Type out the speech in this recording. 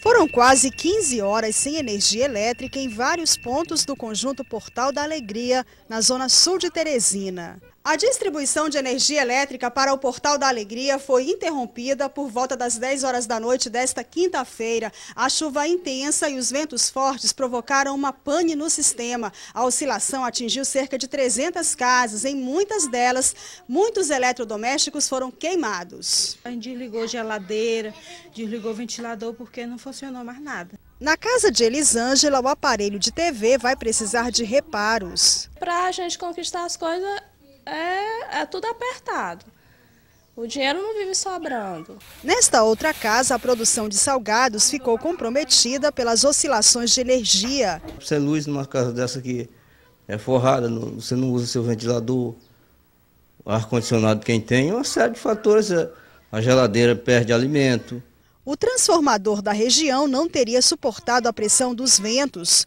Foram quase 15 horas sem energia elétrica em vários pontos do conjunto Portal da Alegria, na zona sul de Teresina. A distribuição de energia elétrica para o Portal da Alegria foi interrompida por volta das 10 horas da noite desta quinta-feira. A chuva intensa e os ventos fortes provocaram uma pane no sistema. A oscilação atingiu cerca de 300 casas. Em muitas delas, muitos eletrodomésticos foram queimados. A gente desligou geladeira, desligou ventilador porque não funcionou mais nada. Na casa de Elisângela, o aparelho de TV vai precisar de reparos. Para a gente conquistar as coisas, é, é tudo apertado. O dinheiro não vive sobrando. Nesta outra casa, a produção de salgados ficou comprometida pelas oscilações de energia. Você é luz numa casa dessa que é forrada, você não usa seu ventilador, ar-condicionado quem tem, uma série de fatores. É, a geladeira perde alimento. O transformador da região não teria suportado a pressão dos ventos.